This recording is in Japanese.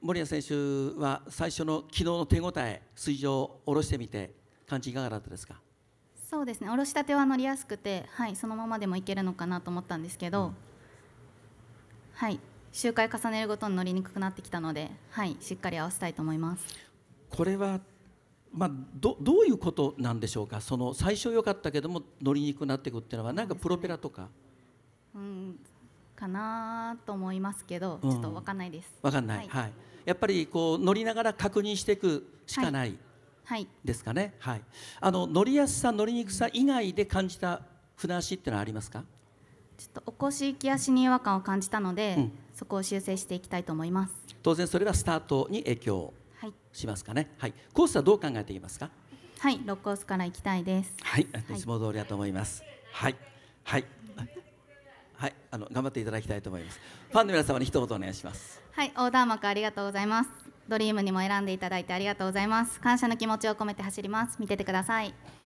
森谷選手は最初の昨日の手応え、水上を下ろしてみて、感じいかがだったですかそうですね、下ろしたては乗りやすくて、はい、そのままでもいけるのかなと思ったんですけど、うん、はい、周回重ねるごとに乗りにくくなってきたので、はい、しっかり合わせたいと思います。これはまあ、どどういうことなんでしょうかその最初良かったけども乗りにくくなっていくっていうのはなんかプロペラとか、うん、かなと思いますけど、ちょっとわかんないです。わかんない、はい、やっぱりこう乗りながら確認していくしかない、はい、ですかね、はいあの乗りやすさ乗りにくさ以外で感じた船足ってのはありますかちょっとおし行き足に違和感を感じたので、うん、そこを修正していきたいと思います当然それはスタートに影響しますかね、はい、はい、コースはどう考えていますかはい六コースから行きたいですはいいつも通りだと思いますはい、はい、はいの頑張っていただきたいと思いますファンの皆様に一言お願いしますはいオー横断幕ありがとうございますドリームにも選んでいただいてありがとうございます感謝の気持ちを込めて走ります見ててください